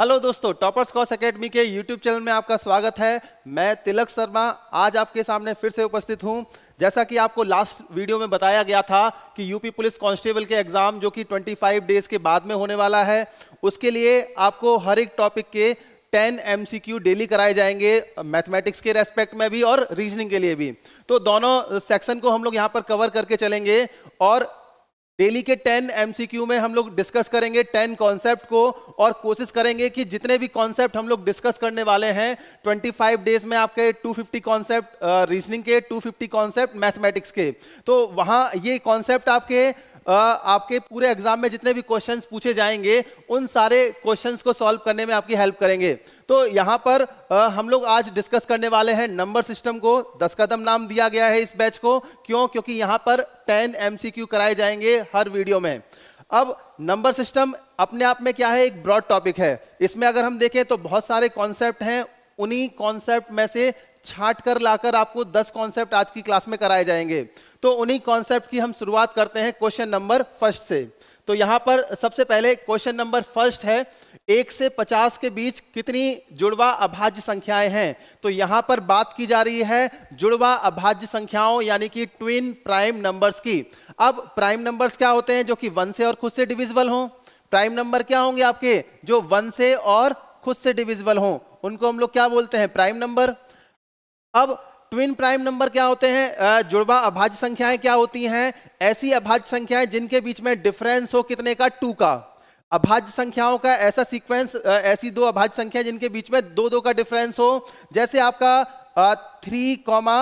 hello दोस्तों toppers कॉस academy के यूट्यूब चैनल में आपका स्वागत है मैं तिलक शर्मा आज आपके सामने फिर से उपस्थित हूं जैसा कि आपको लास्ट वीडियो में बताया गया था कि यूपी पुलिस कांस्टेबल के एग्ज़ाम जो कि 25 डेज के बाद में होने वाला है उसके लिए आपको हर एक टॉपिक के 10 एम डेली कराए जाएंगे मैथमेटिक्स के रेस्पेक्ट में भी और रीजनिंग के लिए भी तो दोनों सेक्शन को हम लोग यहाँ पर कवर करके चलेंगे और डेली के 10 एमसीक्यू में हम लोग डिस्कस करेंगे 10 कॉन्सेप्ट को और कोशिश करेंगे कि जितने भी कॉन्सेप्ट हम लोग डिस्कस करने वाले हैं 25 डेज में आपके 250 कॉन्सेप्ट रीजनिंग के 250 कॉन्सेप्ट मैथमेटिक्स के तो वहां ये कॉन्सेप्ट आपके आपके पूरे एग्जाम में जितने भी क्वेश्चंस पूछे जाएंगे उन सारे क्वेश्चंस को सॉल्व करने में आपकी हेल्प करेंगे तो यहाँ पर आ, हम लोग आज डिस्कस करने वाले हैं नंबर सिस्टम को दस कदम नाम दिया गया है इस बैच को क्यों क्योंकि यहाँ पर टेन एम कराए जाएंगे हर वीडियो में अब नंबर सिस्टम अपने आप में क्या है एक ब्रॉड टॉपिक है इसमें अगर हम देखें तो बहुत सारे कॉन्सेप्ट हैं उन्हीं कॉन्सेप्ट में से छाट कर लाकर आपको 10 कॉन्सेप्ट आज की क्लास में कराए जाएंगे तो उन्हीं कॉन्सेप्ट की हम शुरुआत करते हैं क्वेश्चन नंबर फर्स्ट से तो यहां पर सबसे पहले क्वेश्चन नंबर फर्स्ट है एक से पचास के बीच कितनी जुड़वा अभाज्य संख्याएं हैं तो यहां पर बात की जा रही है जुड़वा अभाज्य संख्याओं यानी कि ट्विन प्राइम नंबर्स की अब प्राइम नंबर्स क्या होते हैं जो कि वन से और खुद से डिविजिबल हों प्राइम नंबर क्या होंगे आपके जो वन से और खुद से डिविजिबल हों उनको हम लोग क्या बोलते हैं प्राइम नंबर अब ट्विन प्राइम नंबर क्या होते हैं जुड़वा अभाज्य संख्याएं क्या होती हैं ऐसी अभाज्य संख्याएं जिनके बीच में डिफरेंस हो कितने का टू का अभाज्य संख्याओं का ऐसा सीक्वेंस ऐसी दो अभाज्य संख्या जिनके बीच में दो दो का डिफरेंस हो जैसे आपका थ्री कॉमा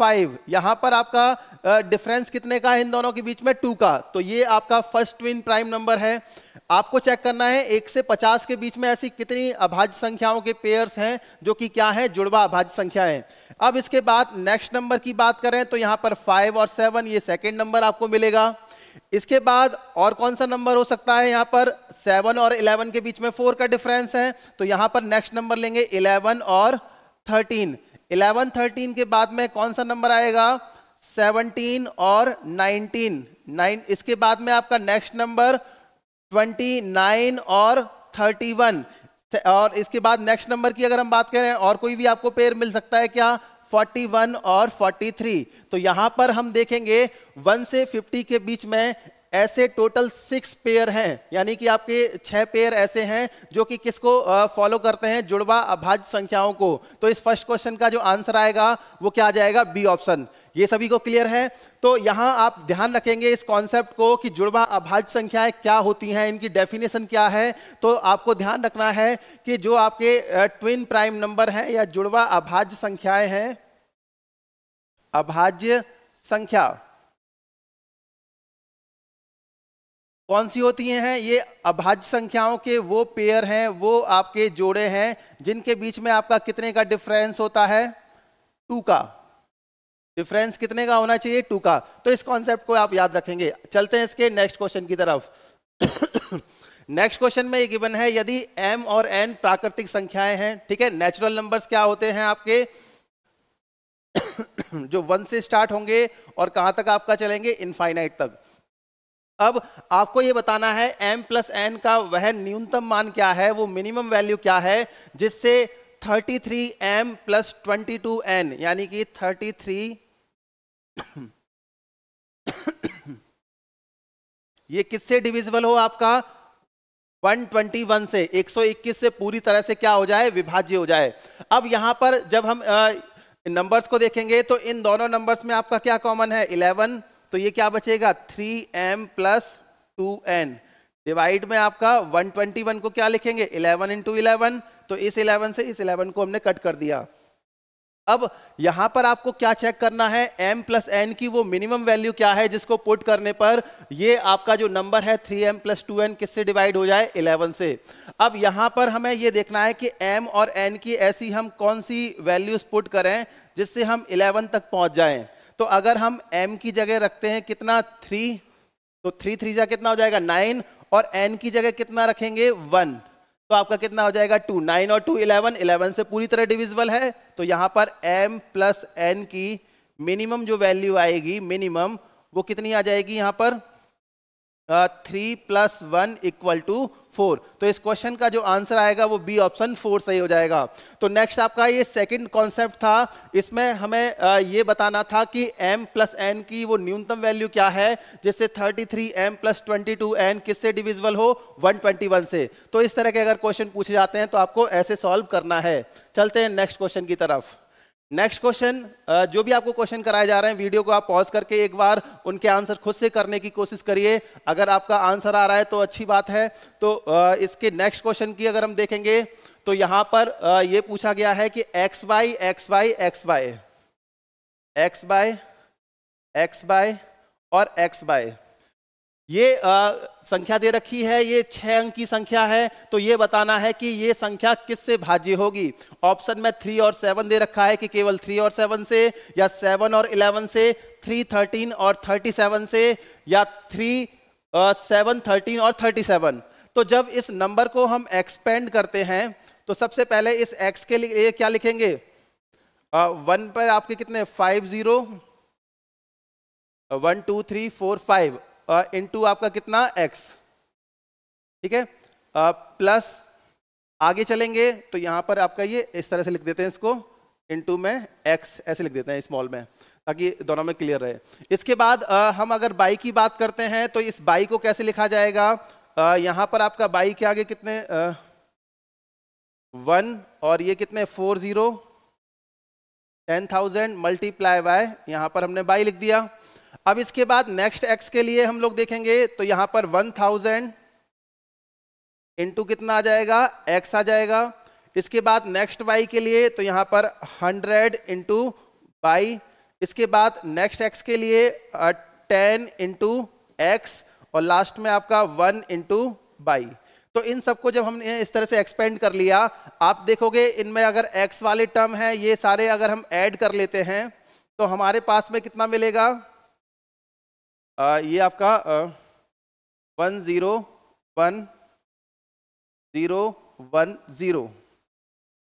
फाइव यहां पर आपका डिफरेंस कितने का है इन दोनों के बीच में टू का तो ये आपका फर्स्ट ट्विन प्राइम नंबर है आपको चेक करना है एक से पचास के बीच में ऐसी कितनी अभाज्य संख्याओं के पेयर्स हैं जो कि क्या है जुड़वा अभाज्य संख्या है अब इसके बाद नेक्स्ट नंबर की बात करें तो यहां पर फाइव और सेवन ये सेकेंड नंबर आपको मिलेगा इसके बाद और कौन सा नंबर हो सकता है यहां पर सेवन और इलेवन के बीच में फोर का डिफरेंस है तो यहां पर नेक्स्ट नंबर लेंगे इलेवन और थर्टीन इलेवन थर्टीन के बाद में कौन सा नंबर आएगा सेवनटीन और नाइनटीन नाइन इसके बाद में आपका नेक्स्ट नंबर ट्वेंटी नाइन और थर्टी वन और इसके बाद नेक्स्ट नंबर की अगर हम बात करें और कोई भी आपको पेयर मिल सकता है क्या 41 और 43 तो यहां पर हम देखेंगे 1 से 50 के बीच में ऐसे टोटल सिक्स पेयर हैं यानी कि आपके छह पेयर ऐसे हैं जो कि किसको फॉलो करते हैं जुड़वा अभाज्य संख्याओं को तो इस फर्स्ट क्वेश्चन का जो आंसर आएगा वो क्या आ जाएगा बी ऑप्शन ये सभी को क्लियर है तो यहाँ आप ध्यान रखेंगे इस कॉन्सेप्ट को कि जुड़वा अभाज्य संख्याएं क्या होती हैं इनकी डेफिनेशन क्या है तो आपको ध्यान रखना है कि जो आपके ट्विन प्राइम नंबर हैं या जुड़वा अभाज्य संख्याएं हैं अभाज्य संख्या कौन सी होती हैं ये अभाज्य संख्याओं के वो पेयर हैं वो आपके जोड़े हैं जिनके बीच में आपका कितने का डिफरेंस होता है टू का डिफरेंस कितने का होना चाहिए टू का तो इस कॉन्सेप्ट को आप याद रखेंगे चलते हैं इसके नेक्स्ट क्वेश्चन की तरफ नेक्स्ट क्वेश्चन में ये गिवन है यदि एम और एन प्राकृतिक संख्याएं हैं ठीक है नेचुरल नंबर्स क्या होते हैं आपके जो वन से स्टार्ट होंगे और कहां तक आपका चलेंगे इनफाइनाइट तक अब आपको यह बताना है m प्लस एन का वह न्यूनतम मान क्या है वो मिनिमम वैल्यू क्या है जिससे 33m three M plus twenty यानी कि 33 ये किससे डिविजिबल हो आपका 121 से 121 से पूरी तरह से क्या हो जाए विभाज्य हो जाए अब यहां पर जब हम नंबर्स को देखेंगे तो इन दोनों नंबर्स में आपका क्या कॉमन है 11 तो ये क्या बचेगा three M plus two N divide में आपका 121 को क्या लिखेंगे 11 इंटू इलेवन तो इस 11 से इस 11 को हमने कट कर दिया अब यहां पर आपको क्या चेक करना है m प्लस एन की वो मिनिमम वैल्यू क्या है जिसको पुट करने पर ये आपका जो नंबर है 3m एम प्लस टू किससे डिवाइड हो जाए 11 से अब यहां पर हमें ये देखना है कि m और n की ऐसी हम कौन सी वैल्यूज पुट करें जिससे हम 11 तक पहुंच जाएं तो अगर हम m की जगह रखते हैं कितना थ्री तो थ्री थ्री जा कितना हो जाएगा नाइन और n की जगह कितना रखेंगे वन तो आपका कितना हो जाएगा टू नाइन और टू इलेवन इलेवन से पूरी तरह डिविजिबल है तो यहां पर m प्लस एन की मिनिमम जो वैल्यू आएगी मिनिमम वो कितनी आ जाएगी यहां पर three plus one equal to four तो इस क्वेश्चन का जो आंसर आएगा वो बी ऑप्शन फोर सही हो जाएगा तो नेक्स्ट आपका ये सेकंड कॉन्सेप्ट था इसमें हमें ये बताना था कि m प्लस एन की वो न्यूनतम वैल्यू क्या है जिससे thirty three M plus twenty two N किससे डिविजिबल हो 121 से तो इस तरह के अगर क्वेश्चन पूछे जाते हैं तो आपको ऐसे सॉल्व करना है चलते हैं नेक्स्ट क्वेश्चन की तरफ नेक्स्ट क्वेश्चन uh, जो भी आपको क्वेश्चन कराए जा रहे हैं वीडियो को आप पॉज करके एक बार उनके आंसर खुद से करने की कोशिश करिए अगर आपका आंसर आ रहा है तो अच्छी बात है तो uh, इसके नेक्स्ट क्वेश्चन की अगर हम देखेंगे तो यहां पर uh, ये पूछा गया है कि X Y X by X Y X by X by और एक्स बाय ये आ, संख्या दे रखी है ये छह अंक की संख्या है तो ये बताना है कि ये संख्या किससे भाज्य होगी ऑप्शन में थ्री और सेवन दे रखा है कि केवल थ्री और सेवन से या सेवन और इलेवन से थ्री थर्टीन और थर्टी सेवन से या थ्री सेवन थर्टीन और थर्टी सेवन तो जब इस नंबर को हम एक्सपेंड करते हैं तो सबसे पहले इस एक्स के लिए क्या लिखेंगे वन पर आपके कितने five zero one two three four five two आपका कितना एक्स ठीक है प्लस आगे चलेंगे तो यहां पर आपका ये इस तरह से लिख देते हैं इसको टू में एक्स ऐसे लिख देते हैं स्मॉल में ताकि दोनों में क्लियर रहे इसके बाद आ, हम अगर बाई की बात करते हैं तो इस बाई को कैसे लिखा जाएगा आ, यहां पर आपका बाई के आगे कितने आ, वन और ये कितने four zero ten thousand multiply by यहां पर हमने बाई लिख दिया अब इसके बाद नेक्स्ट एक्स के लिए हम लोग देखेंगे तो यहां पर वन थाउजेंड इंटू कितना आ जाएगा एक्स आ जाएगा इसके बाद नेक्स्ट वाई के लिए तो यहां पर हंड्रेड इंटू वाई इसके बाद नेक्स्ट एक्स के लिए टेन इंटू एक्स और लास्ट में आपका वन इंटू वाई तो इन सबको जब हमने इस तरह से एक्सपेंड कर लिया आप देखोगे इनमें अगर एक्स वाले टर्म है ये सारे अगर हम ऐड कर लेते हैं तो हमारे पास में कितना मिलेगा आ, ये आपका one zero one zero one zero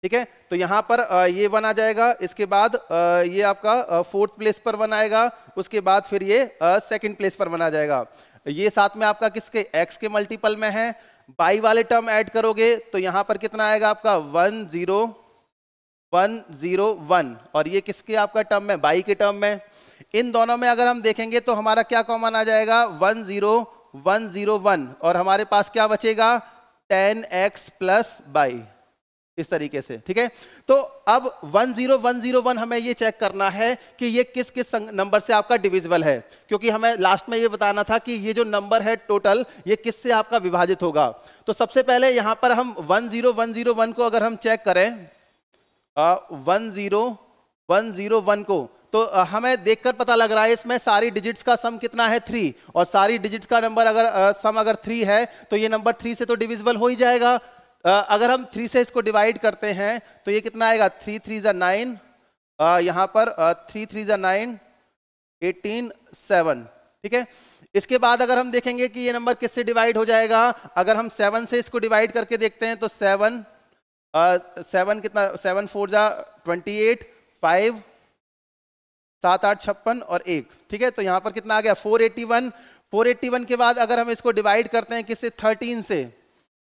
ठीक है तो यहाँ पर ये वन आ जाएगा इसके बाद ये आपका फोर्थ प्लेस पर वन आएगा उसके बाद फिर ये सेकंड प्लेस पर वन आ जाएगा ये साथ में आपका किसके एक्स के मल्टीपल में है बाई वाले टर्म ऐड करोगे तो यहाँ पर कितना आएगा आपका one zero one zero one और ये किसके आपका टर्म में बाई के टर्म में इन दोनों में अगर हम देखेंगे तो हमारा क्या कॉमन आ जाएगा one zero one zero one और हमारे पास क्या बचेगा टेन एक्स प्लस बाई इस तरीके से ठीक है तो अब वन हमें ये चेक करना है कि ये किस किस नंबर से आपका डिविजिबल है क्योंकि हमें लास्ट में ये बताना था कि ये जो नंबर है टोटल ये किस से आपका विभाजित होगा तो सबसे पहले यहां पर हम वन जीरो वन को अगर हम चेक करें one zero one zero one को तो हमें देखकर पता लग रहा है इसमें सारी डिजिट्स का सम कितना है थ्री और सारी डिजिट्स का नंबर अगर आ, सम अगर थ्री है तो ये नंबर थ्री से तो डिविजिबल हो ही जाएगा आ, अगर हम थ्री से इसको डिवाइड करते हैं तो ये कितना आएगा थ्री थ्री ज़ा नाइन यहाँ पर थ्री थ्री ज़ा नाइन एटीन सेवन ठीक है इसके बाद अगर हम देखेंगे कि ये नंबर किससे डिवाइड हो जाएगा अगर हम सेवन से इसको डिवाइड करके देखते हैं तो सेवन सेवन कितना सेवन फोर जा ट्वेंटी एट फाइव सात आठ छप्पन और एक ठीक है तो यहां पर कितना आ गया four eighty one four eighty one के बाद अगर हम इसको डिवाइड करते हैं किससे थर्टीन से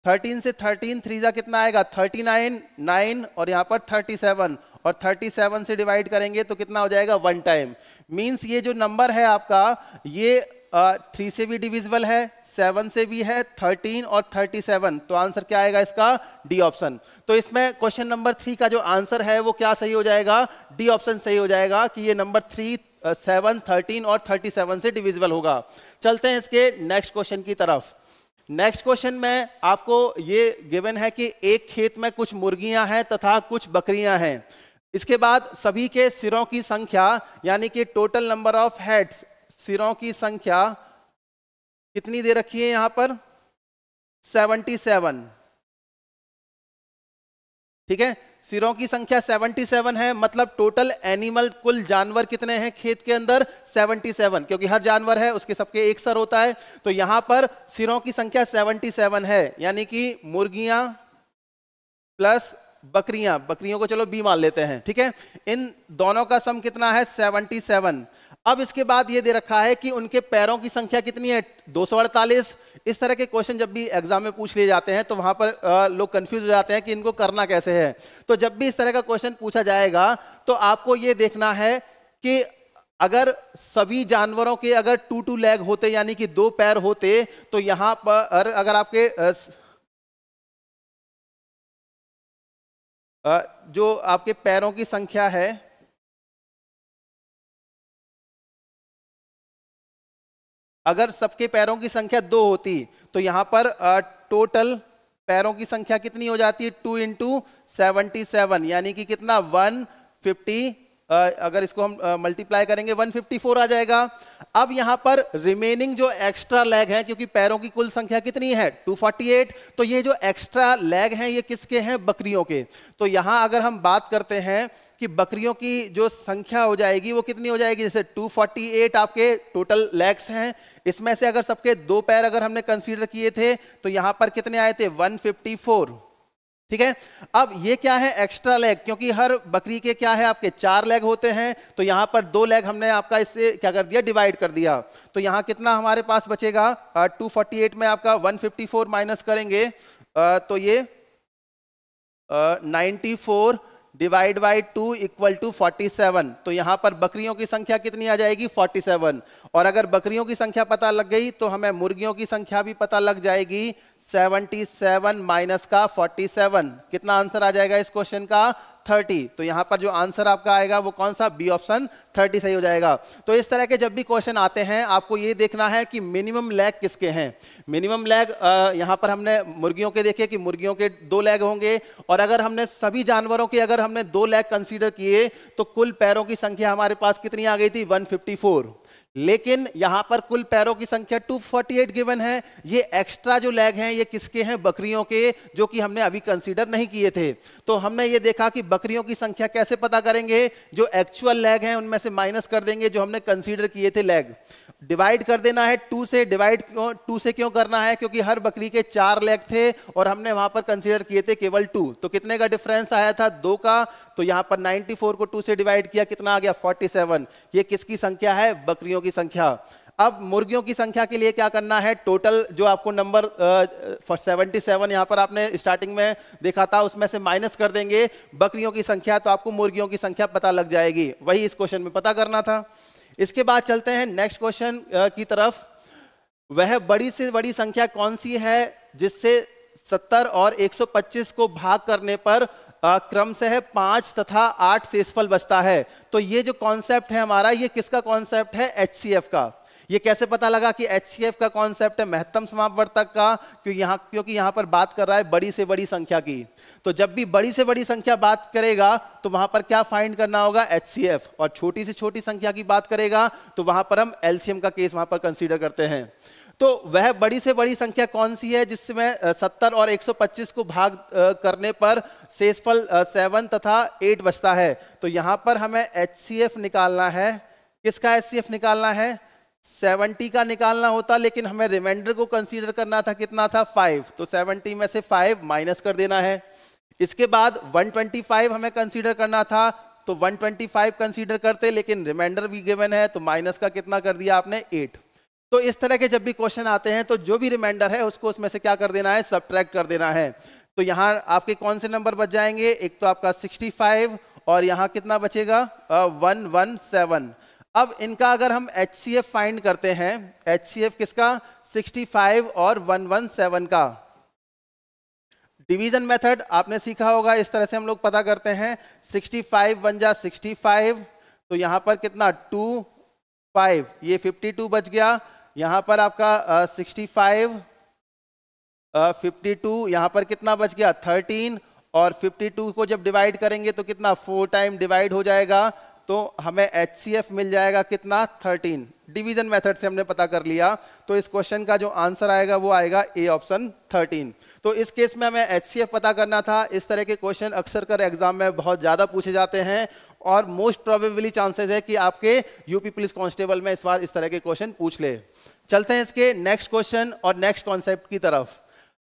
थर्टीन से थर्टीन थ्री जा कितना आएगा थर्टी नाइन नाइन और यहां पर थर्टी सेवन और थर्टी सेवन से डिवाइड करेंगे तो कितना हो जाएगा वन टाइम मीन्स ये जो नंबर है आपका ये थ्री से भी डिविजिबल है सेवन से भी है थर्टीन और थर्टी सेवन तो आंसर क्या आएगा इसका डी ऑप्शन तो इसमें क्वेश्चन नंबर थ्री का जो आंसर है वो क्या सही हो जाएगा डी ऑप्शन सही हो जाएगा कि ये नंबर थ्री सेवन थर्टीन और थर्टी सेवन से डिविजिबल होगा चलते हैं इसके नेक्स्ट क्वेश्चन की तरफ नेक्स्ट क्वेश्चन में आपको ये गिवन है कि एक खेत में कुछ मुर्गियां हैं तथा कुछ बकरियां हैं इसके बाद सभी के सिरों की संख्या यानी कि टोटल नंबर ऑफ हेड्स सिरों की संख्या कितनी दे रखी है यहां पर 77 ठीक है सिरों की संख्या 77 है मतलब टोटल एनिमल कुल जानवर कितने हैं खेत के अंदर 77 क्योंकि हर जानवर है उसके सबके एक सर होता है तो यहां पर सिरों की संख्या 77 है यानी कि मुर्गियां प्लस बकरियां बकरियों को चलो बी मान लेते हैं ठीक है इन दोनों का सम कितना है 77 अब इसके बाद ये दे रखा है कि उनके पैरों की संख्या कितनी है दो इस तरह के क्वेश्चन जब भी एग्जाम में पूछ लिए जाते हैं तो वहां पर लोग कंफ्यूज हो जाते हैं कि इनको करना कैसे है तो जब भी इस तरह का क्वेश्चन पूछा जाएगा तो आपको ये देखना है कि अगर सभी जानवरों के अगर टू टू लेग होते यानी कि दो पैर होते तो यहां पर अगर आपके जो आपके पैरों की संख्या है अगर सबके पैरों की संख्या दो होती तो यहाँ पर टोटल पैरों की संख्या कितनी हो जाती है टू इंटू सेवनटी सेवन यानी कि कितना वन फिफ्टी अगर इसको हम मल्टीप्लाई करेंगे 154 आ जाएगा अब यहां पर रिमेनिंग जो एक्स्ट्रा लेग है क्योंकि पैरों की कुल संख्या कितनी है 248 तो ये जो एक्स्ट्रा लेग है ये किसके हैं बकरियों के तो यहां अगर हम बात करते हैं कि बकरियों की जो संख्या हो जाएगी वो कितनी हो जाएगी जैसे 248 आपके टोटल लैक्स हैं इसमें से अगर सबके दो पैर अगर हमने कंसीडर किए थे तो यहां पर कितने आए थे 154 ठीक है अब ये क्या है एक्स्ट्रा लेग क्योंकि हर बकरी के क्या है आपके चार लेग होते हैं तो यहां पर दो लेग हमने आपका इससे क्या कर दिया डिवाइड कर दिया तो यहां कितना हमारे पास बचेगा टू uh, में आपका वन माइनस करेंगे uh, तो ये ninety uh, divide by two equal to forty seven तो यहां पर बकरियों की संख्या कितनी आ जाएगी फोर्टी सेवन और अगर बकरियों की संख्या पता लग गई तो हमें मुर्गियों की संख्या भी पता लग जाएगी 77 माइनस का 47 कितना आंसर आ जाएगा इस क्वेश्चन का 30 तो यहां पर जो आंसर आपका आएगा वो कौन सा बी ऑप्शन 30 सही हो जाएगा तो इस तरह के जब भी क्वेश्चन आते हैं आपको ये देखना है कि मिनिमम लैग किसके हैं मिनिमम लैग यहां पर हमने मुर्गियों के देखे कि मुर्गियों के दो लैग होंगे और अगर हमने सभी जानवरों के अगर हमने दो लैग कंसिडर किए तो कुल पैरों की संख्या हमारे पास कितनी आ गई थी वन लेकिन यहां पर कुल पैरों की संख्या 248 गिवन है ये एक्स्ट्रा जो लेग हैं ये किसके हैं बकरियों के जो कि हमने अभी कंसीडर नहीं किए थे तो हमने ये देखा कि बकरियों की संख्या कैसे पता करेंगे जो एक्चुअल लेग हैं उनमें से माइनस कर देंगे जो हमने कंसीडर किए थे लेग डिवाइड कर देना है टू से डिवाइड क्यों टू से क्यों करना है क्योंकि हर बकरी के चार लेग थे और हमने वहां पर कंसीडर किए थे केवल टू तो कितने का डिफरेंस आया था दो का तो यहां पर 94 को टू से डिवाइड किया कितना आ गया 47 ये किसकी संख्या है बकरी बकरियों की संख्या अब मुर्गियों की संख्या के लिए क्या करना है टोटल जो आपको नंबर सेवेंटी सेवन यहाँ पर आपने स्टार्टिंग में देखा था उसमें से माइनस कर देंगे बकरियों की संख्या तो आपको मुर्गियों की संख्या पता लग जाएगी वही इस क्वेश्चन में पता करना था इसके बाद चलते हैं नेक्स्ट क्वेश्चन की तरफ वह बड़ी से बड़ी संख्या कौन सी है जिससे सत्तर और एक को भाग करने पर क्रम से है पांच तथा आठ शेषफल बचता है तो ये जो कॉन्सेप्ट है हमारा ये किसका कॉन्सेप्ट है एच का ये कैसे पता लगा कि एच का कॉन्सेप्ट है महत्तम समापवर्तक का क्यों यहां, क्योंकि यहां पर बात कर रहा है बड़ी से बड़ी संख्या की तो जब भी बड़ी से बड़ी संख्या बात करेगा तो वहां पर क्या फाइंड करना होगा एच और छोटी से छोटी संख्या की बात करेगा तो वहां पर हम एल्सियम का केस वहां पर कंसिडर करते हैं तो वह बड़ी से बड़ी संख्या कौन सी है जिसमें 70 और 125 को भाग करने पर शेषफल सेवन तथा एट बचता है तो यहाँ पर हमें एच निकालना है किसका एच निकालना है 70 का निकालना होता लेकिन हमें रिमाइंडर को कंसीडर करना था कितना था 5 तो 70 में से 5 माइनस कर देना है इसके बाद 125 हमें कंसीडर करना था तो 125 कंसीडर करते लेकिन रिमाइंडर भी गिवन है तो माइनस का कितना कर दिया आपने तो इस तरह के जब भी क्वेश्चन आते हैं तो जो भी रिमाइंडर है उसको उसमें से क्या कर देना है सब कर देना है तो यहाँ आपके कौन से नंबर बच जाएंगे एक तो आपका 65 और यहाँ कितना बचेगा वन वन सेवन अब इनका अगर हम एच सी एफ फाइंड करते हैं एच सी एफ किसका 65 और 117 का डिवीजन मेथड आपने सीखा होगा इस तरह से हम लोग पता करते हैं 65 वन जा सिक्सटी तो यहाँ पर कितना टू फाइव ये 52 बच गया यहाँ पर आपका सिक्सटी फाइव फिफ्टी टू यहाँ पर कितना बच गया थर्टीन और फिफ्टी टू को जब डिवाइड करेंगे तो कितना फोर टाइम डिवाइड हो जाएगा तो हमें एच मिल जाएगा कितना थर्टीन डिवीजन मेथड से हमने पता कर लिया तो इस क्वेश्चन का जो आंसर आएगा वो आएगा ए ऑप्शन 13 तो इस केस में हमें एच पता करना था इस तरह के क्वेश्चन अक्सर कर एग्जाम में बहुत ज़्यादा पूछे जाते हैं और मोस्ट प्रोबेबली चांसेस है कि आपके यूपी पुलिस कांस्टेबल में इस बार इस तरह के क्वेश्चन पूछ ले चलते हैं इसके नेक्स्ट क्वेश्चन और नेक्स्ट कॉन्सेप्ट की तरफ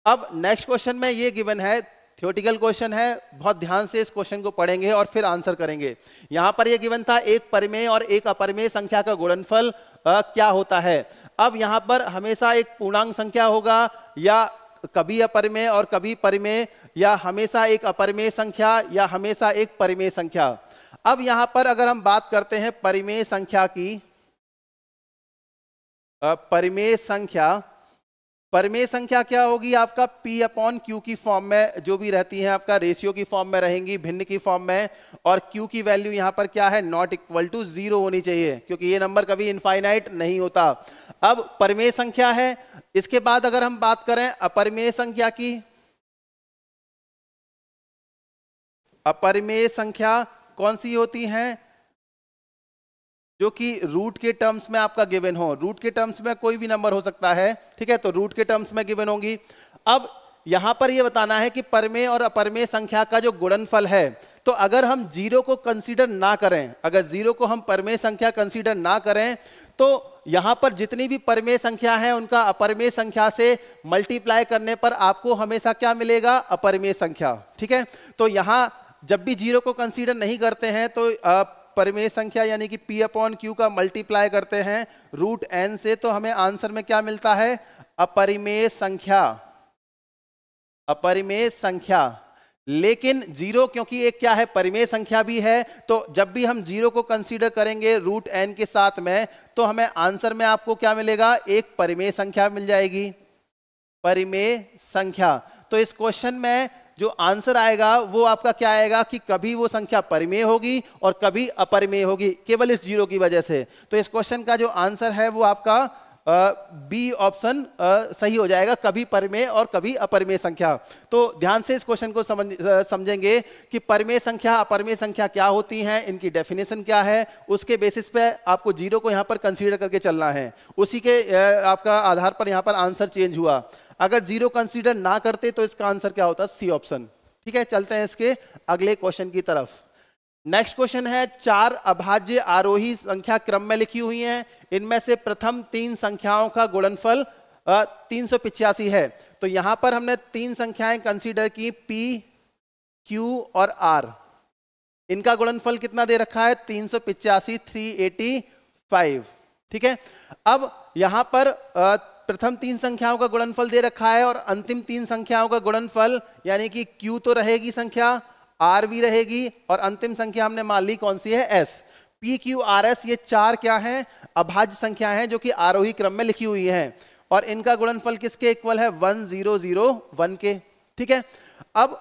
अब नेक्स्ट क्वेश्चन में ये गिवन है थियोटिकल क्वेश्चन है बहुत ध्यान से इस क्वेश्चन को पढ़ेंगे और फिर आंसर करेंगे यहाँ पर यह गिवन था एक परिमेय और एक अपरिमेय संख्या का गुणनफल क्या होता है अब यहाँ पर हमेशा एक पूर्णांक संख्या होगा या कभी अपरिमेय और कभी परिमेय या हमेशा एक अपरिमेय संख्या या हमेशा एक परिमेय संख्या अब यहां पर अगर हम बात करते हैं परिमेय संख्या की परिमेय संख्या परिमेय संख्या क्या होगी आपका P अपॉन Q की फॉर्म में जो भी रहती है आपका रेशियो की फॉर्म में रहेंगी भिन्न की फॉर्म में और Q की वैल्यू यहां पर क्या है नॉट इक्वल टू जीरो होनी चाहिए क्योंकि ये नंबर कभी इनफाइनाइट नहीं होता अब परिमेय संख्या है इसके बाद अगर हम बात करें अपरिमेय संख्या की अपरिमेय संख्या कौन सी होती हैं जो कि रूट के टर्म्स में आपका गिवन हो रूट के टर्म्स में कोई भी नंबर हो सकता है ठीक है तो रूट के टर्म्स में गिवन होगी अब यहां पर यह बताना है कि परमे और अपरमे संख्या का जो गुणनफल है तो अगर हम जीरो को कंसीडर ना करें अगर जीरो को हम परमे संख्या कंसीडर ना करें तो यहां पर जितनी भी परमे संख्या है उनका अपरमे संख्या से मल्टीप्लाई करने पर आपको हमेशा क्या मिलेगा अपरमे संख्या ठीक है तो यहां जब भी जीरो को कंसीडर नहीं करते हैं तो परिमेय संख्या यानी कि पी अपॉन क्यू का मल्टीप्लाई करते हैं रूट एन से तो हमें आंसर में क्या मिलता है अपरिमेय संख्या अपरिमेय संख्या लेकिन जीरो क्योंकि एक क्या है परिमेय संख्या भी है तो जब भी हम जीरो को कंसीडर करेंगे रूट एन के साथ में तो हमें आंसर में आपको क्या मिलेगा एक परिमेय संख्या मिल जाएगी परिमेय संख्या तो इस क्वेश्चन में जो आंसर आएगा वो आपका क्या आएगा कि कभी वो संख्या परिमेय होगी और कभी अपरिमेय होगी केवल इस जीरो की वजह से तो इस क्वेश्चन का जो आंसर है वो आपका बी ऑप्शन सही हो जाएगा कभी परमेय और कभी अपरमेय संख्या तो ध्यान से इस क्वेश्चन को समझ समझेंगे कि परमेय संख्या अपरमेय संख्या क्या होती हैं इनकी डेफिनेशन क्या है उसके बेसिस पे आपको जीरो को यहाँ पर कंसीडर करके चलना है उसी के आपका आधार पर यहाँ पर आंसर चेंज हुआ अगर जीरो कंसीडर ना करते तो इसका आंसर क्या होता सी ऑप्शन ठीक है चलते हैं इसके अगले क्वेश्चन की तरफ नेक्स्ट क्वेश्चन है चार अभाज्य आरोही संख्या क्रम में लिखी हुई है इनमें से प्रथम तीन संख्याओं का गुणनफल तीन सौ पिचासी है तो यहां पर हमने तीन संख्याएं कंसीडर की पी क्यू और आर इनका गुणनफल कितना दे रखा है तीन सौ पिचासी थ्री एटी फाइव ठीक है अब यहां पर प्रथम तीन संख्याओं का गुणनफल दे रखा है और अंतिम तीन संख्याओं का गुणनफल यानी कि Q तो रहेगी संख्या R भी रहेगी और अंतिम संख्या हमने मान ली कौन सी है S P Q R S ये चार क्या हैं अभाज्य संख्याएं हैं जो कि आरोही क्रम में लिखी हुई हैं और इनका गुणनफल किसके इक्वल है वन जीरो जीरो वन के ठीक है अब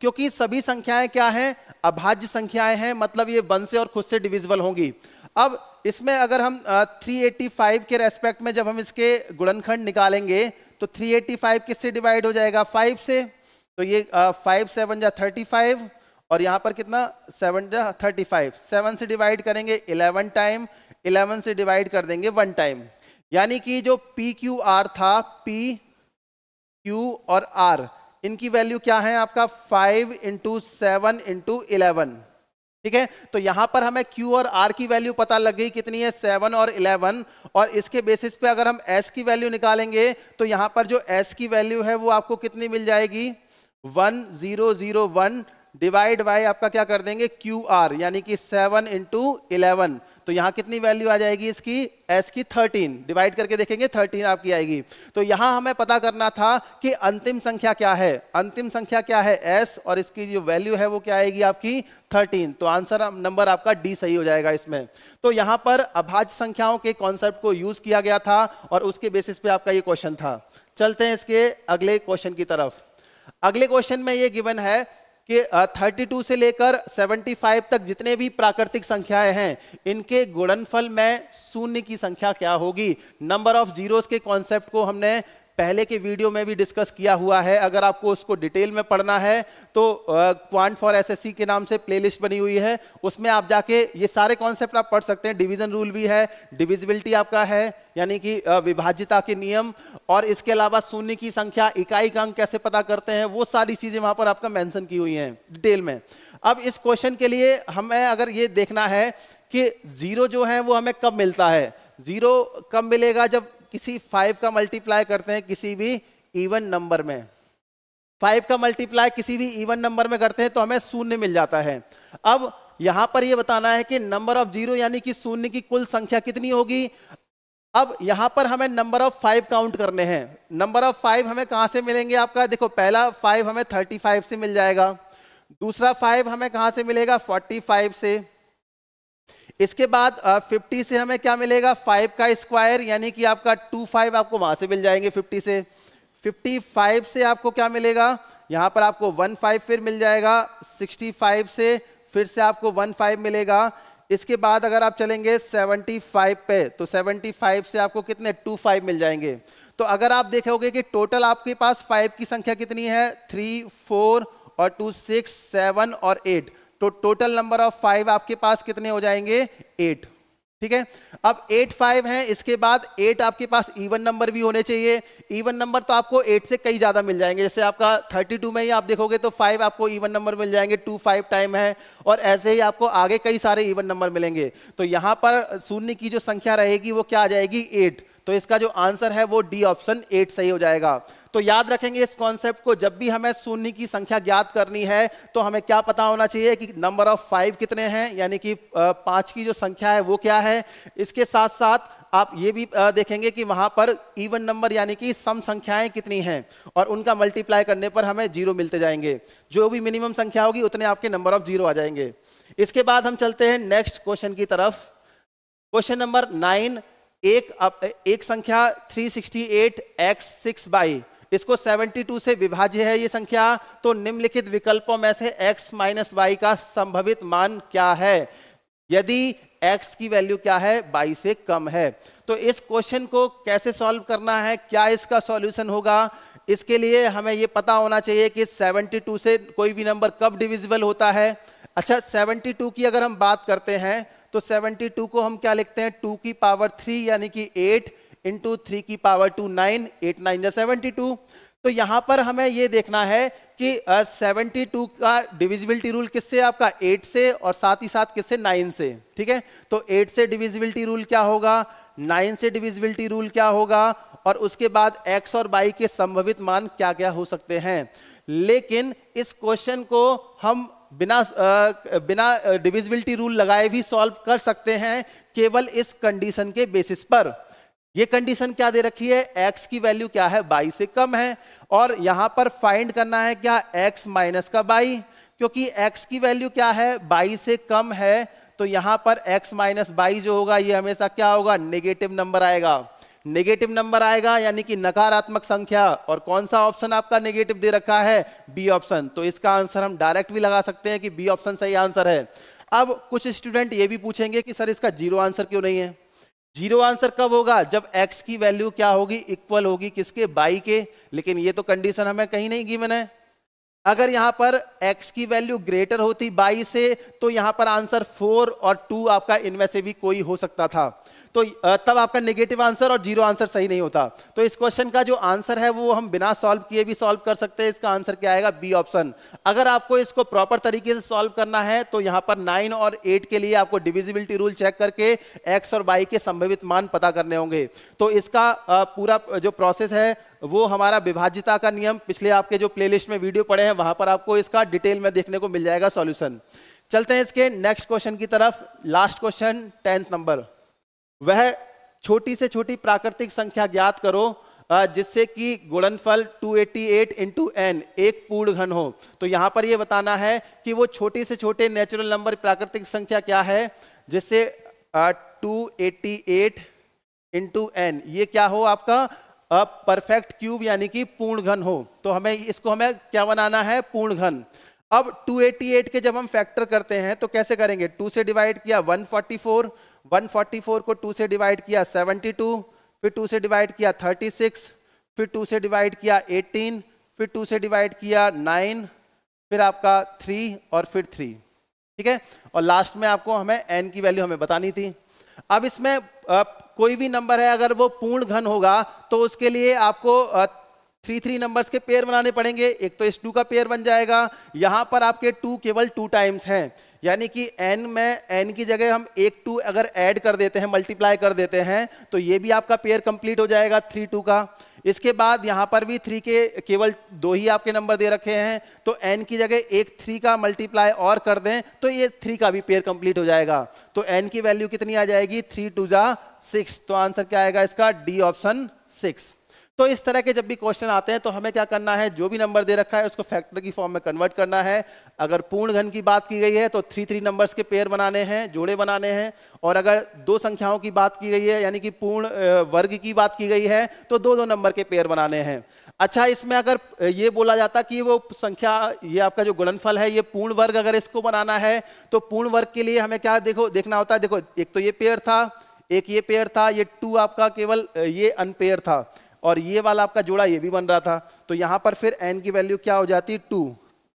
क्योंकि सभी संख्याएं क्या हैं अभाज्य संख्याएं हैं मतलब ये वन से और खुद से डिविजिबल होंगी अब इसमें अगर हम 385 के रेस्पेक्ट में जब हम इसके गुणनखंड निकालेंगे तो 385 किससे डिवाइड हो जाएगा 5 से तो ये फाइव सेवन जा थर्टी और यहाँ पर कितना सेवन जा थर्टी फाइव सेवन से डिवाइड करेंगे इलेवन टाइम इलेवन से डिवाइड कर देंगे वन टाइम यानी कि जो पी क्यू आर था पी क्यू और आर इनकी वैल्यू क्या है आपका five into seven into eleven ठीक है तो यहां पर हमें Q और R की वैल्यू पता लग गई कितनी है सेवन और इलेवन और इसके बेसिस पे अगर हम S की वैल्यू निकालेंगे तो यहां पर जो S की वैल्यू है वो आपको कितनी मिल जाएगी one zero zero one divide by आपका क्या कर देंगे क्यू आर यानी कि सेवन इंटू इलेवन तो यहाँ कितनी वैल्यू आ जाएगी इसकी एस की थर्टीन डिवाइड करके देखेंगे थर्टीन आपकी आएगी तो यहाँ हमें पता करना था कि अंतिम संख्या क्या है अंतिम संख्या क्या है एस और इसकी जो वैल्यू है वो क्या आएगी आपकी थर्टीन तो आंसर नंबर आपका डी सही हो जाएगा इसमें तो यहाँ पर अभाज्य संख्याओं के कॉन्सेप्ट को यूज किया गया था और उसके बेसिस पे आपका ये क्वेश्चन था चलते हैं इसके अगले क्वेश्चन की तरफ अगले क्वेश्चन में ये गिवन है कि 32 से लेकर 75 तक जितने भी प्राकृतिक संख्याएं हैं इनके गुणनफल में शून्य की संख्या क्या होगी नंबर ऑफ जीरोस के कॉन्सेप्ट को हमने पहले के वीडियो में भी डिस्कस किया हुआ है अगर आपको उसको डिटेल में पढ़ना है तो क्वांट फॉर एसएससी के नाम से प्लेलिस्ट बनी हुई है उसमें आप जाके ये सारे कॉन्सेप्ट आप पढ़ सकते हैं डिवीजन रूल भी है डिविजिबिलिटी आपका है यानी कि विभाज्यता के नियम और इसके अलावा शून्य की संख्या इकाई का अंक कैसे पता करते हैं वो सारी चीजें वहां पर आपका मैंशन की हुई हैं डिटेल में अब इस क्वेश्चन के लिए हमें अगर ये देखना है कि जीरो जो है वो हमें कब मिलता है जीरो कब मिलेगा जब किसी फाइव का मल्टीप्लाई करते हैं किसी भी इवन नंबर में फाइव का मल्टीप्लाई किसी भी इवन नंबर में करते हैं तो हमें शून्य मिल जाता है अब यहां पर यह बताना है कि नंबर ऑफ जीरो यानी कि शून्य की कुल संख्या कितनी होगी अब यहां पर हमें नंबर ऑफ फाइव काउंट करने हैं नंबर ऑफ फाइव हमें कहां से मिलेंगे आपका देखो पहला फाइव हमें थर्टी फाइव से मिल जाएगा दूसरा फाइव हमें कहां से मिलेगा फोर्टी फाइव से इसके बाद फिफ्टी से हमें क्या मिलेगा फाइव का स्क्वायर यानी कि आपका टू फाइव आपको वहां से मिल जाएंगे फिफ्टी से फिफ्टी फाइव से आपको क्या मिलेगा यहाँ पर आपको वन फाइव फिर मिल जाएगा सिक्सटी फाइव से फिर से आपको वन फाइव मिलेगा इसके बाद अगर आप चलेंगे 75 पे तो 75 से आपको कितने 25 मिल जाएंगे तो अगर आप देखोगे कि टोटल आपके पास 5 की संख्या कितनी है थ्री फोर और टू सिक्स सेवन और एट तो टोटल नंबर ऑफ फाइव आपके पास कितने हो जाएंगे एट ठीक है अब एट फाइव है इसके बाद एट आपके पास इवन नंबर भी होने चाहिए इवन नंबर तो आपको एट से कई ज़्यादा मिल जाएंगे जैसे आपका थर्टी टू में ही आप देखोगे तो फाइव आपको इवन नंबर मिल जाएंगे टू फाइव टाइम है और ऐसे ही आपको आगे कई सारे इवन नंबर मिलेंगे तो यहां पर शून्य की जो संख्या रहेगी वो क्या आ जाएगी एट तो इसका जो आंसर है वो डी ऑप्शन एट सही हो जाएगा तो याद रखेंगे इस कॉन्सेप्ट को जब भी हमें शून्य की संख्या ज्ञात करनी है तो हमें क्या पता होना चाहिए कि नंबर ऑफ फाइव कितने हैं यानी कि पांच की जो संख्या है वो क्या है इसके साथ साथ आप ये भी देखेंगे कि वहां पर इवन नंबर यानी कि सम संख्याएं कितनी हैं और उनका मल्टीप्लाई करने पर हमें जीरो मिलते जाएंगे जो भी मिनिमम संख्या होगी उतने आपके नंबर ऑफ जीरो आ जाएंगे इसके बाद हम चलते हैं नेक्स्ट क्वेश्चन की तरफ क्वेश्चन नंबर नाइन एक अप, एक संख्या 368 एक्स सिक्स बाई इसको 72 से विभाज्य है ये संख्या तो निम्नलिखित विकल्पों में से x माइनस वाई का संभवित मान क्या है यदि x की वैल्यू क्या है बाई से कम है तो इस क्वेश्चन को कैसे सॉल्व करना है क्या इसका सॉल्यूशन होगा इसके लिए हमें ये पता होना चाहिए कि 72 से कोई भी नंबर कब डिविजिबल होता है अच्छा 72 की अगर हम बात करते हैं तो 72 को हम क्या लिखते हैं 2 की पावर 3 यानी कि 8 इंटू थ्री की पावर 2 9 8 नाइन या सेवेंटी तो यहां पर हमें यह देखना है कि uh, 72 का डिविजिबिलिटी रूल किससे आपका 8 से और साथ ही साथ किससे 9 से ठीक है तो 8 से डिविजिबिलिटी रूल क्या होगा 9 से डिविजिबिलिटी रूल क्या होगा और उसके बाद x और y के संभवित मान क्या क्या हो सकते हैं लेकिन इस क्वेश्चन को हम बिना बिना डिविजिबिलिटी रूल लगाए भी सॉल्व कर सकते हैं केवल इस कंडीशन के बेसिस पर ये कंडीशन क्या दे रखी है एक्स की वैल्यू क्या है बाई से कम है और यहां पर फाइंड करना है क्या एक्स माइनस का बाई क्योंकि एक्स की वैल्यू क्या है बाई से कम है तो यहां पर एक्स माइनस बाई जो होगा ये हमेशा क्या होगा नेगेटिव नंबर आएगा नेगेटिव नंबर आएगा यानी कि नकारात्मक संख्या और कौन सा ऑप्शन आपका नेगेटिव दे रखा है बी ऑप्शन तो इसका आंसर हम डायरेक्ट भी लगा सकते हैं कि बी ऑप्शन सही आंसर है अब कुछ स्टूडेंट ये भी पूछेंगे कि सर इसका जीरो आंसर क्यों नहीं है जीरो आंसर कब होगा जब एक्स की वैल्यू क्या होगी इक्वल होगी किसके बाई के लेकिन ये तो कंडीशन हमें कहीं नहीं गिवन है अगर यहां पर एक्स की वैल्यू ग्रेटर होती बाई से तो यहां पर आंसर फोर और टू आपका इनमें से भी कोई हो सकता था तो तब आपका नेगेटिव आंसर और जीरो आंसर सही नहीं होता तो इस क्वेश्चन का जो आंसर है वो हम बिना सॉल्व किए भी सॉल्व कर सकते हैं इसका आंसर क्या आएगा बी ऑप्शन अगर आपको इसको प्रॉपर तरीके से सॉल्व करना है तो यहाँ पर नाइन और एट के लिए आपको डिविजिबिलिटी रूल चेक करके एक्स और वाई के संभवित मान पता करने होंगे तो इसका पूरा जो प्रोसेस है वो हमारा विभाज्यता का नियम पिछले आपके जो प्लेलिस्ट में वीडियो पड़े हैं वहां पर आपको इसका डिटेल में देखने को मिल जाएगा सॉल्यूशन चलते हैं इसके नेक्स्ट क्वेश्चन की तरफ लास्ट क्वेश्चन टेंथ नंबर वह छोटी से छोटी प्राकृतिक संख्या ज्ञात करो जिससे कि गुणनफल 288 एटी एट इंटू एन एक पूर्ण घन हो तो यहां पर यह बताना है कि वो छोटे से छोटे नेचुरल नंबर प्राकृतिक संख्या क्या है जिससे 288 एटी एट इंटू एन ये क्या हो आपका परफेक्ट क्यूब यानी कि पूर्ण घन हो तो हमें इसको हमें क्या बनाना है पूर्ण घन अब 288 के जब हम फैक्टर करते हैं तो कैसे करेंगे टू से डिवाइड किया वन 144 को 2 से डिवाइड किया 72 फिर 2 से डिवाइड किया 36 फिर 2 से डिवाइड किया 18 फिर 2 से डिवाइड किया 9 फिर आपका 3 और फिर 3 ठीक है और लास्ट में आपको हमें एन की वैल्यू हमें बतानी थी अब इसमें कोई भी नंबर है अगर वो पूर्ण घन होगा तो उसके लिए आपको थ्री थ्री नंबर्स के पेयर बनाने पड़ेंगे एक तो इस टू का पेयर बन जाएगा यहाँ पर आपके टू केवल टू टाइम्स हैं यानी कि एन में एन की जगह हम एक टू अगर ऐड कर देते हैं मल्टीप्लाई कर देते हैं तो ये भी आपका पेयर कंप्लीट हो जाएगा थ्री टू का इसके बाद यहाँ पर भी थ्री के केवल दो ही आपके नंबर दे रखे हैं तो एन की जगह एक थ्री का मल्टीप्लाई और कर दें तो ये थ्री का भी पेयर कंप्लीट हो जाएगा तो एन की वैल्यू कितनी आ जाएगी थ्री टू जा सिक्स तो आंसर क्या आएगा इसका डी ऑप्शन सिक्स तो इस तरह के जब भी क्वेश्चन आते हैं तो हमें क्या करना है जो भी नंबर दे रखा है उसको फैक्टर की फॉर्म में कन्वर्ट करना है अगर पूर्ण घन की बात की गई है तो थ्री थ्री नंबर्स के पेयर बनाने हैं जोड़े बनाने हैं और अगर दो संख्याओं की बात की गई है यानी कि पूर्ण वर्ग की बात की गई है तो दो दो नंबर के पेयर बनाने हैं अच्छा इसमें अगर ये बोला जाता कि वो संख्या ये आपका जो गुणनफल है ये पूर्ण वर्ग अगर इसको बनाना है तो पूर्ण वर्ग के लिए हमें क्या देखो देखना होता है देखो एक तो ये पेयर था एक ये पेयर था ये टू आपका केवल ये अनपेयर था और ये वाला आपका जोड़ा ये भी बन रहा था तो यहां पर फिर एन की वैल्यू क्या हो जाती टू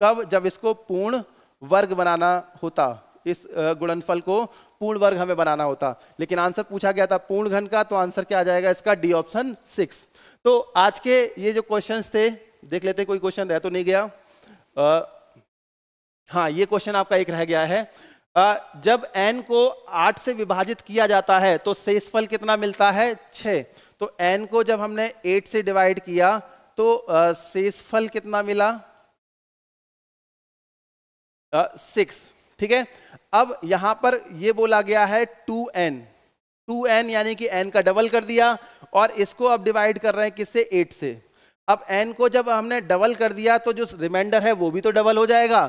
कब जब इसको पूर्ण वर्ग बनाना होता इस गुणनफल को पूर्ण वर्ग हमें बनाना होता लेकिन आंसर पूछा गया था पूर्ण घन का तो आंसर क्या आ जाएगा इसका डी ऑप्शन सिक्स तो आज के ये जो क्वेश्चंस थे देख लेते कोई क्वेश्चन रह तो नहीं गया आ, हाँ ये क्वेश्चन आपका एक रह गया है आ, जब एन को आठ से विभाजित किया जाता है तो शेषफल कितना मिलता है छ तो एन को जब हमने एट से डिवाइड किया तो शेषफल कितना मिला सिक्स ठीक है अब यहां पर यह बोला गया है टू एन टू एन यानी कि एन का डबल कर दिया और इसको अब डिवाइड कर रहे हैं किससे एट से अब एन को जब हमने डबल कर दिया तो जो रिमाइंडर है वो भी तो डबल हो जाएगा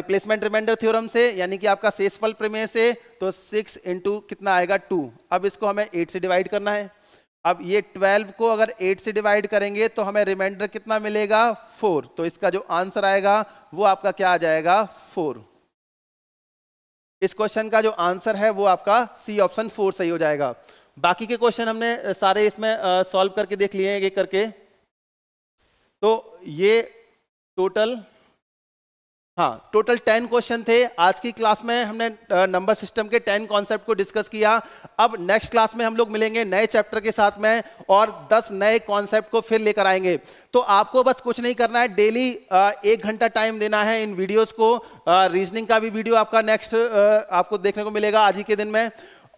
रिप्लेसमेंट रिमाइंडर थ्योरम से यानी कि आपका सेसफल प्रमेय से तो सिक्स इंटू कितना आएगा टू अब इसको हमें एट से डिवाइड करना है अब ये 12 को अगर 8 से डिवाइड करेंगे तो हमें रिमाइंडर कितना मिलेगा 4 तो इसका जो आंसर आएगा वो आपका क्या आ जाएगा 4 इस क्वेश्चन का जो आंसर है वो आपका सी ऑप्शन 4 सही हो जाएगा बाकी के क्वेश्चन हमने सारे इसमें सॉल्व करके देख लिए हैं एक करके तो ये टोटल हाँ टोटल टेन क्वेश्चन थे आज की क्लास में हमने नंबर सिस्टम के टेन कॉन्सेप्ट को डिस्कस किया अब नेक्स्ट क्लास में हम लोग मिलेंगे नए चैप्टर के साथ में और दस नए कॉन्सेप्ट को फिर लेकर आएंगे तो आपको बस कुछ नहीं करना है डेली एक घंटा टाइम देना है इन वीडियोस को रीजनिंग का भी वीडियो आपका नेक्स्ट आपको देखने को मिलेगा आज ही के दिन में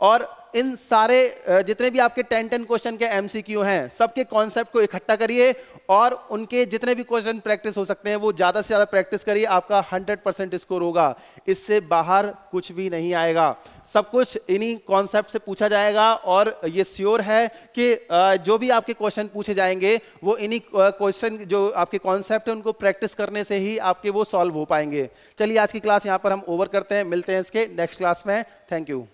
और इन सारे जितने भी आपके टेन टेन क्वेश्चन के एमसीक्यू हैं सबके कॉन्सेप्ट को इकट्ठा करिए और उनके जितने भी क्वेश्चन प्रैक्टिस हो सकते हैं वो ज़्यादा से ज़्यादा प्रैक्टिस करिए आपका 100 परसेंट स्कोर होगा इससे बाहर कुछ भी नहीं आएगा सब कुछ इन्हीं कॉन्सेप्ट से पूछा जाएगा और ये श्योर है कि जो भी आपके क्वेश्चन पूछे जाएंगे वो इन्हीं क्वेश्चन जो आपके कॉन्सेप्ट हैं उनको प्रैक्टिस करने से ही आपके वो सॉल्व हो पाएंगे चलिए आज की क्लास यहाँ पर हम ओवर करते हैं मिलते हैं इसके नेक्स्ट क्लास में थैंक यू